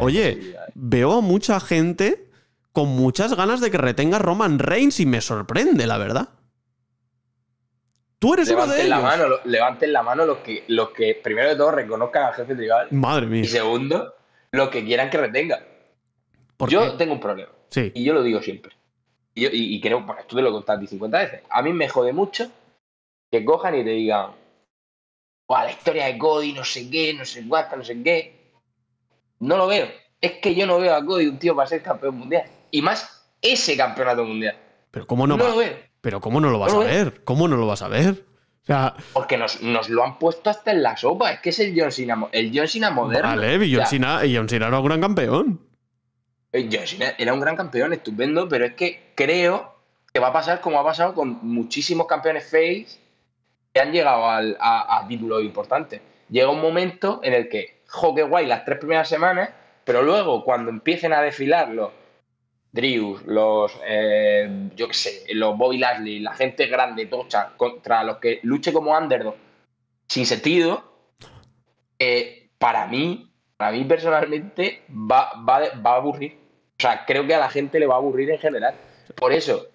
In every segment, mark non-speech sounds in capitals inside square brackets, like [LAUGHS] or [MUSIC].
Oye, veo a mucha gente con muchas ganas de que retenga Roman Reigns y me sorprende, la verdad. Tú eres levanten de ellos. La mano, levanten la mano los que, los que, primero de todo, reconozcan al jefe tribal. Madre mía. Y segundo, los que quieran que retenga. Yo tengo un problema. Sí. Y yo lo digo siempre. Y, creo, porque tú te lo he 50 veces. A mí me jode mucho que cojan y te digan, la historia de Cody, no sé qué, no sé cuánto, no sé qué. No lo veo. Es que yo no veo a Cody un tío para ser campeón mundial. Y más ese campeonato mundial. Pero ¿cómo no, lo Pero ¿cómo no lo vas a ver? ¿Cómo no lo vas a ver? O sea, Porque nos, lo han puesto hasta en la sopa. Es que es el John Cena, el John moderno. Vale, y John, era un gran campeón. Eh, John Cena era un gran campeón, estupendo, pero es que creo que va a pasar como ha pasado con muchísimos campeones face que han llegado a, a títulos importantes. Llega un momento en el que qué guay las tres primeras semanas, pero luego cuando empiecen a desfilar los Drews, los, eh, yo qué sé, los Bobby Lashley, la gente grande, tocha, contra los que luche como underdog, sin sentido, eh, para mí, para mí personalmente, va, va, va a aburrir. O sea, creo que a la gente le va a aburrir en general. Por eso,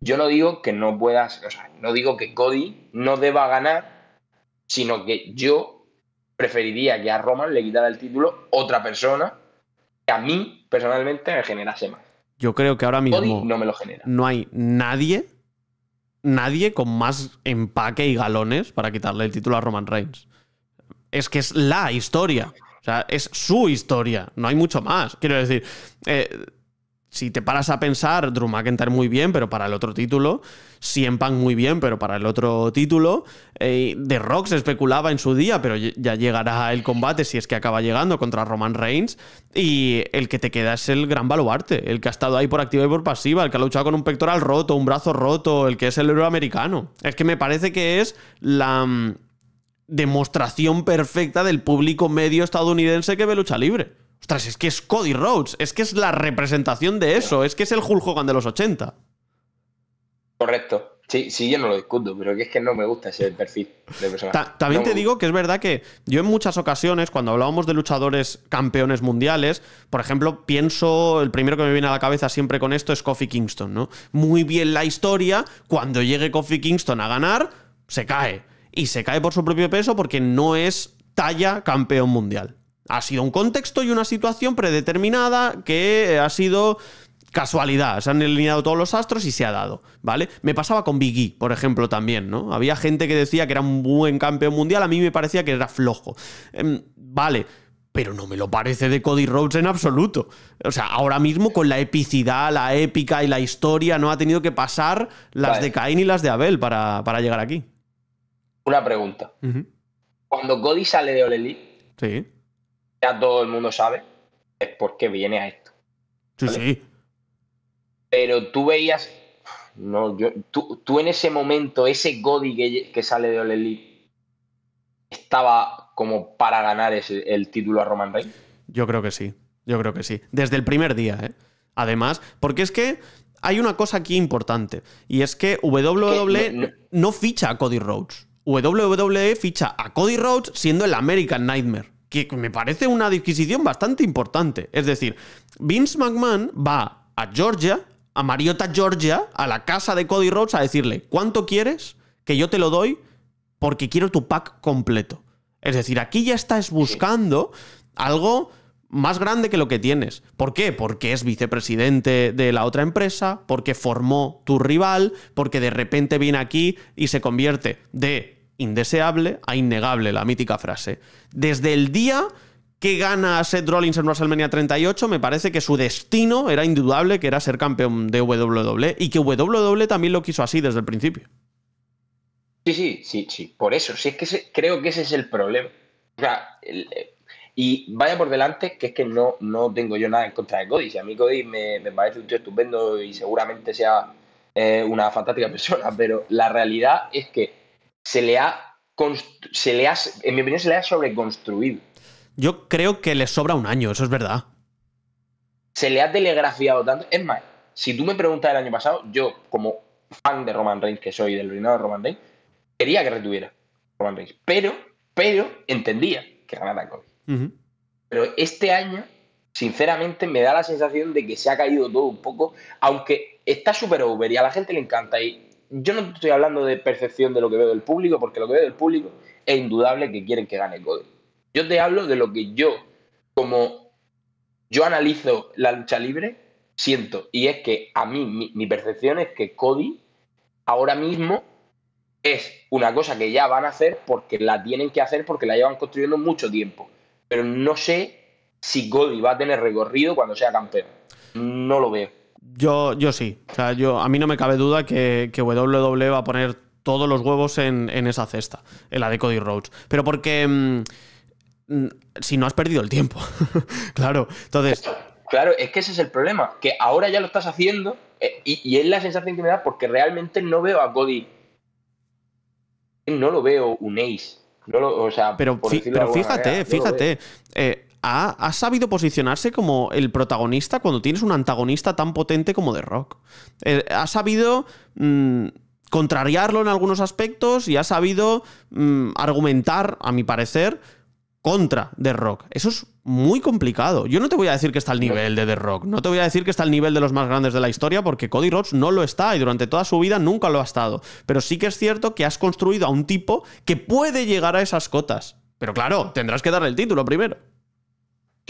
yo no digo que no puedas, o sea, no digo que Cody no deba ganar, sino que yo preferiría que a Roman le quitara el título otra persona que a mí personalmente me genera más. Yo creo que ahora mismo no me lo genera. No hay nadie, nadie con más empaque y galones para quitarle el título a Roman Reigns. Es que es la historia. O sea, es su historia, no hay mucho más. Quiero decir, eh, si te paras a pensar, Drew McIntyre muy bien, pero para el otro título. CM muy bien, pero para el otro título. Eh, The Rock se especulaba en su día, pero ya llegará el combate si es que acaba llegando contra Roman Reigns. Y el que te queda es el gran baluarte, el que ha estado ahí por activa y por pasiva, el que ha luchado con un pectoral roto, un brazo roto, el que es el euroamericano. americano. Es que me parece que es la mm, demostración perfecta del público medio estadounidense que ve lucha libre. Ostras, es que es Cody Rhodes, es que es la representación de eso, es que es el Hulk Hogan de los 80. Correcto. Sí, sí, yo no lo discuto, pero es que no me gusta ese perfil de persona. también te digo que es verdad que yo en muchas ocasiones, cuando hablábamos de luchadores campeones mundiales, por ejemplo, pienso, el primero que me viene a la cabeza siempre con esto es Kofi Kingston, ¿no? Muy bien la historia, cuando llegue Kofi Kingston a ganar, se cae. Y se cae por su propio peso porque no es talla campeón mundial. Ha sido un contexto y una situación predeterminada que eh, ha sido casualidad, se han alineado todos los astros y se ha dado, ¿vale? Me pasaba con Biggie, por ejemplo, también, ¿no? Había gente que decía que era un buen campeón mundial, a mí me parecía que era flojo. Em, vale, pero no me lo parece de Cody Rhodes en absoluto. O sea, ahora mismo con la epicidad, la épica y la historia, no ha tenido que pasar las de Cain y las de Abel para, llegar aquí. Una pregunta. Cuando Cody sale de Oleli. sí ya todo el mundo sabe, es porque viene a esto. Sí, sí. Pero tú veías. No, tú, en ese momento, ese Godi que, sale de Ole League estaba como para ganar el título a Roman Reigns. Yo creo que sí, yo creo que sí. Desde el primer día, ¿eh? Además, porque es que hay una cosa aquí importante, y es que WWE no, no ficha a Cody Rhodes. WWE ficha a Cody Rhodes siendo el American Nightmare que me parece una adquisición bastante importante. Es decir, Vince McMahon va a Georgia, a Mariota, Georgia, a la casa de Cody Rhodes a decirle, ¿cuánto quieres? Que yo te lo doy porque quiero tu pack completo. Es decir, aquí ya estás buscando algo más grande que lo que tienes. ¿Por qué? Porque es vicepresidente de la otra empresa, porque formó tu rival, porque de repente viene aquí y se convierte de indeseable a innegable, la mítica frase. Desde el día que gana Seth Rollins en WrestleMania 38, me parece que su destino era indudable, que era ser campeón de WWE, y que WWE también lo quiso así desde el principio. Sí, sí, sí, sí, por eso, sí, es que creo que ese es el problema. Eh, y vaya por delante, que es que no, no tengo yo nada en contra de Cody. Si a mí Cody me, parece un tío estupendo y seguramente sea eh, una fantástica [LAUGHS] persona, pero la realidad es que se le ha, se le en mi opinión, se le ha sobreconstruido. Yo creo que le sobra un año, eso es verdad. Se le ha telegrafiado tanto. Es más, si tú me preguntas el año pasado, yo, como fan de Roman Reigns, que soy del reinado de Roman Reigns, quería que retuviera Roman Reigns. Pero, pero, entendía que ganara Cody. Pero este año, sinceramente, me da la sensación de que se ha caído todo un poco, aunque está súper over y a la gente le encanta y yo no estoy hablando de percepción de lo que veo del público, porque lo que veo del público es indudable que quieren que gane Cody. Yo te hablo de lo que yo, como yo analizo la lucha libre, siento. Y es que a mí, mi, mi percepción es que Cody ahora mismo es una cosa que ya van a hacer porque la tienen que hacer, porque la llevan construyendo mucho tiempo. Pero no sé si Cody va a tener recorrido cuando sea campeón. No lo veo. Yo, sí. O sea, yo, a mí no me cabe duda que, que WWE va a poner todos los huevos en, esa cesta, en la de Cody Rhodes. Pero porque. Mm, mm, si no has perdido el tiempo. [LAUGHS] claro. Entonces. Claro, es que ese es el problema, que ahora ya lo estás haciendo eh, y, es la sensación que me da porque realmente no veo a Cody. No lo veo un ace. No sea, pero, pero fíjate, fíjate ha, sabido posicionarse como el protagonista cuando tienes un antagonista tan potente como The Rock. Eh, ha sabido mm, contrariarlo en algunos aspectos y ha sabido mm, argumentar, a mi parecer, contra The Rock. Eso es muy complicado. Yo no te voy a decir que está al nivel de The Rock, no te voy a decir que está al nivel de los más grandes de la historia, porque Cody Rhodes no lo está y durante toda su vida nunca lo ha estado. Pero sí que es cierto que has construido a un tipo que puede llegar a esas cotas. Pero claro, tendrás que darle el título primero.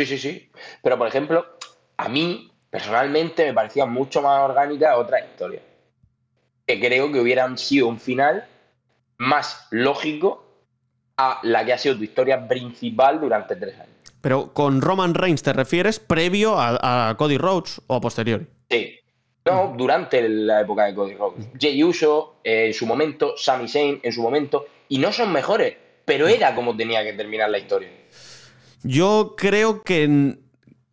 Sí, sí, sí. Pero, por ejemplo, a mí, personalmente, me parecía mucho más orgánica otra historia. Que creo que hubieran sido un final más lógico a la que ha sido tu historia principal durante tres años. Pero con Roman Reigns te refieres previo a, Cody Rhodes o posterior Sí. No, durante la época de Cody Rhodes. Jay Uso eh, en su momento, Sami Zayn en su momento, y no son mejores, pero era como tenía que terminar la historia. Yo creo que,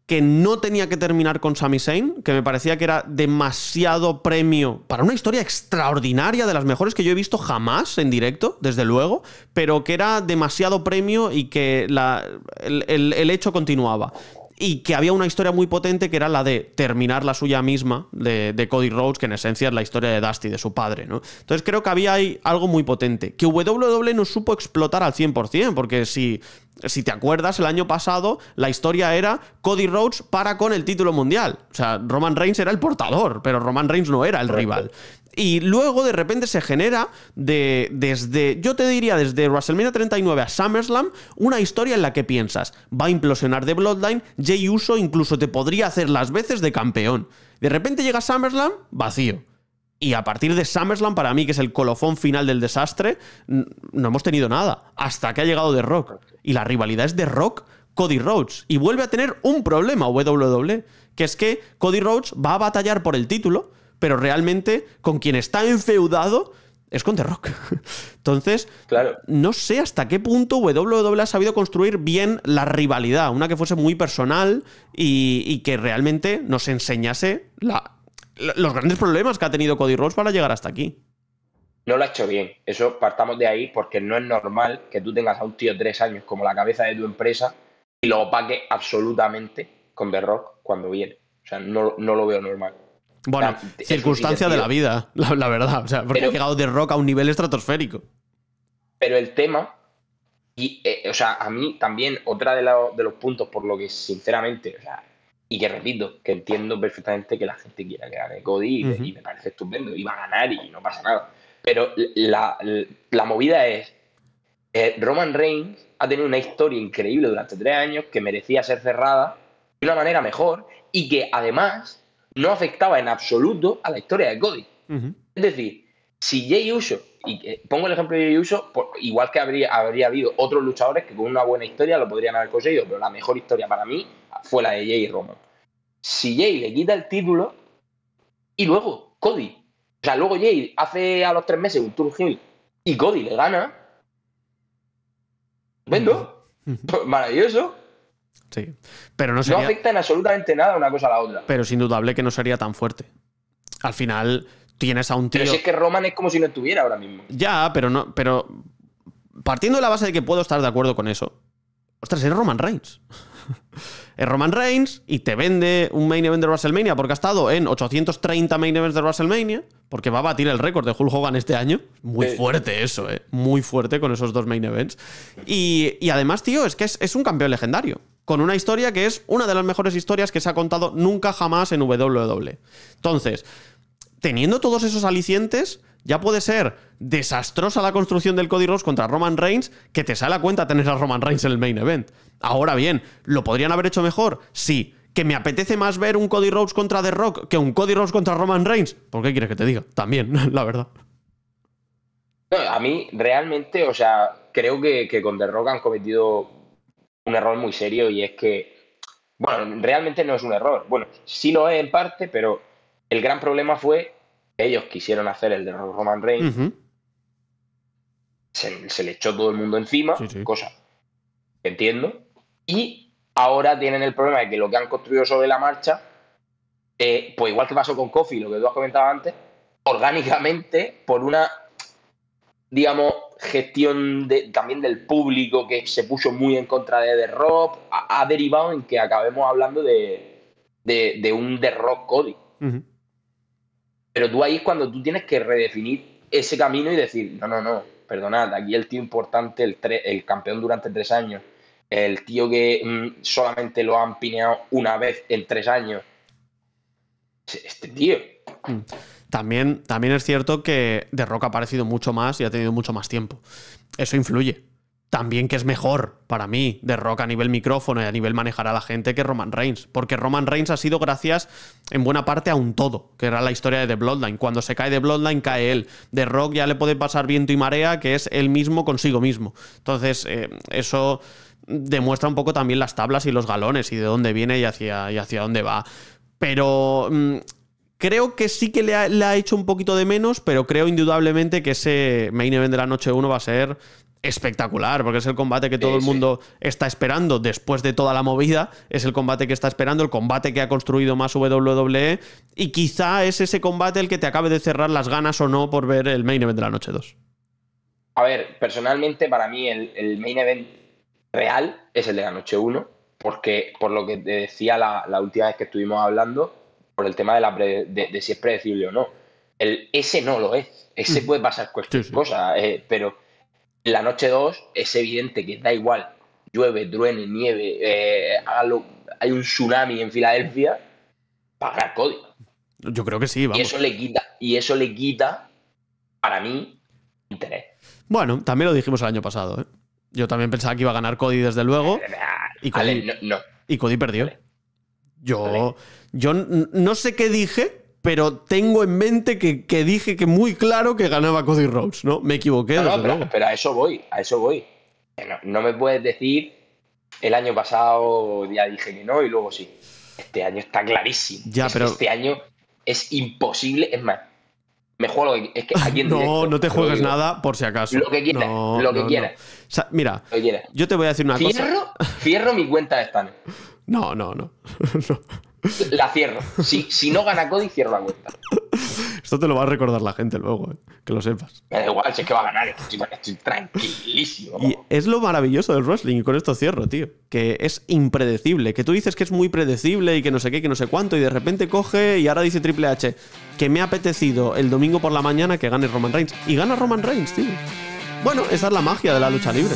que no tenía que terminar con Sami Zayn, que me parecía que era demasiado premio para una historia extraordinaria, de las mejores que yo he visto jamás en directo, desde luego, pero que era demasiado premio y que la, el hecho continuaba y que había una historia muy potente que era la de terminar la suya misma de, Cody Rhodes, que en esencia es la historia de Dusty, de su padre, ¿no? Entonces creo que había ahí algo muy potente, que WWE no supo explotar al 100%, porque si, si te acuerdas, el año pasado la historia era Cody Rhodes para con el título mundial. O sea, Roman Reigns era el portador, pero Roman Reigns no era el rival. Y luego de repente se genera de, desde, yo te diría, desde WrestleMania 39 a SummerSlam, una historia en la que piensas, va a implosionar de Bloodline, Jay Uso incluso te podría hacer las veces de campeón. De repente llega SummerSlam, vacío. Y a partir de SummerSlam, para mí, que es el colofón final del desastre, no hemos tenido nada. Hasta que ha llegado The Rock. Y la rivalidad es The Rock, Cody Rhodes. Y vuelve a tener un problema WWE, que es que Cody Rhodes va a batallar por el título, pero realmente con quien está enfeudado es con The Rock. [LAUGHS] Entonces, claro. no sé hasta qué punto WWE ha sabido construir bien la rivalidad, una que fuese muy personal y, que realmente nos enseñase los grandes problemas que ha tenido Cody Rhodes para llegar hasta aquí. No lo ha hecho bien. Eso partamos de ahí porque no es normal que tú tengas a un tío tres años como la cabeza de tu empresa y lo opaque absolutamente con The Rock cuando viene. O sea, no lo veo normal. Bueno, circunstancia de la vida, [LAUGHS] la, verdad. O sea, porque ha llegado de rock a un nivel estratosférico. Pero el tema, y eh, o sea, a mí también, otra de, de los puntos por lo que sinceramente, o sea, y que repito, que entiendo perfectamente que la gente quiera que gane Cody y, me parece estupendo, iba a ganar y no pasa nada. Pero la, movida es, eh, Roman Reigns ha tenido una historia increíble durante tres años que merecía ser cerrada de una manera mejor y que además no afectaba en absoluto a la historia de Cody. Es decir, si Jay Uso, y pongo el ejemplo de Jay Uso, igual que habría, habría habido otros luchadores que con una buena historia lo podrían haber conseguido, pero la mejor historia para mí fue la de Jay Roman. Si Jay le quita el título y luego Cody, o sea, luego Jay hace a los tres meses un tour hill y Cody le gana, ¿vendo? Maravilloso. Sí. Pero no, afecta en absolutamente nada una cosa a la otra. Pero es indudable que no sería tan fuerte. Al final tienes a un tío. Pero si es que Roman es como si no estuviera ahora mismo. Ya, pero no. Pero. Partiendo de la base de que puedo estar de acuerdo con eso. Ostras, es Roman Reigns. [LAUGHS] es Roman Reigns y te vende un main event de WrestleMania porque ha estado en 830 main events de WrestleMania, porque va a batir el récord de Hulk Hogan este año. Muy fuerte eso, ¿eh? Muy fuerte con esos dos main events. Y, además, tío, es que es, es un campeón legendario con una historia que es una de las mejores historias que se ha contado nunca jamás en WWE. Entonces, teniendo todos esos alicientes, ya puede ser desastrosa la construcción del Cody Rhodes contra Roman Reigns, que te sale la cuenta tener a Roman Reigns en el main event. Ahora bien, ¿lo podrían haber hecho mejor? Sí. ¿Que me apetece más ver un Cody Rhodes contra The Rock que un Cody Rhodes contra Roman Reigns? ¿Por qué quieres que te diga? También, [LAUGHS] la verdad. a mí realmente, o sea, creo que, que con The Rock han cometido un error muy serio y es que, bueno, realmente no es un error. Bueno, sí lo es en parte, pero el gran problema fue que ellos quisieron hacer el de Roman Reigns. se, le echó todo el mundo encima, cosa entiendo. Y ahora tienen el problema de que lo que han construido sobre la marcha, eh, pues igual que pasó con Kofi, lo que tú has comentado antes, orgánicamente, por una digamos, gestión de, también del público que se puso muy en contra de The Rock, ha, derivado en que acabemos hablando de, de, un The Rock Cody. Pero tú ahí es cuando tú tienes que redefinir ese camino y decir, no, no, no, perdonad, aquí el tío importante, el, el campeón durante tres años, el tío que mm, solamente lo han pineado una vez en tres años, este, este tío. Mm. También, es cierto que The Rock ha aparecido mucho más y ha tenido mucho más tiempo. Eso influye. También que es mejor para mí The Rock a nivel micrófono y a nivel manejar a la gente que Roman Reigns. Porque Roman Reigns ha sido gracias en buena parte a un todo, que era la historia de The Bloodline. Cuando se cae The Bloodline, cae él. The Rock ya le puede pasar viento y marea, que es él mismo consigo mismo. Entonces, eh, eso demuestra un poco también las tablas y los galones y de dónde viene y hacia, y hacia dónde va. Pero mm, Creo que sí que le ha, hecho un poquito de menos, pero creo indudablemente que ese main event de la noche 1 va a ser espectacular, porque es el combate que todo el mundo está esperando después de toda la movida, es el combate que está esperando, el combate que ha construido más WWE, y quizá es ese combate el que te acabe de cerrar las ganas o no por ver el main event de la noche 2. A ver, personalmente para mí el, main event real es el de la noche 1, porque por lo que te decía la última vez que estuvimos hablando, por el tema de, la de, si es predecible o no. El, ese no lo es. Ese puede pasar cualquier cosa. Eh, pero la noche 2 es evidente que da igual. Llueve, truene, nieve, eh, hay un tsunami en Filadelfia, pagar Cody Yo creo que sí, vamos. Y eso le quita, y eso le quita para mí, interés. Bueno, también lo dijimos el año pasado, ¿eh? Yo también pensaba que iba a ganar Cody, desde luego. Eh, y Cody, no, Y Cody perdió. Yo, yo no sé qué dije, pero tengo en mente que, dije que muy claro que ganaba Cody Rhodes, ¿no? Me equivoqué. No, pero, a eso voy, a eso voy. No, me puedes decir, el año pasado ya dije que no y luego sí. Este año está clarísimo. Ya, pero... Este año es imposible, es más. Me juego [LAUGHS] No, no te juegues nada por si acaso. Lo que quieras, lo mira, yo te voy a decir una cosa. cierro mi cuenta de Stan. No, no, no. [LAUGHS] La cierro. Si, no gana Cody, cierro la cuenta. Esto te lo va a recordar la gente luego, eh, que lo sepas. Me da igual, si es que va a ganar, estoy, tranquilísimo. Y es lo maravilloso del wrestling, y con esto cierro, tío, que es impredecible, que tú dices que es muy predecible y que no sé qué, que no sé cuánto, y de repente coge y ahora dice Triple H, que me ha apetecido el domingo por la mañana que gane Roman Reigns. Y gana Roman Reigns, tío. Bueno, esa es la magia de la lucha libre.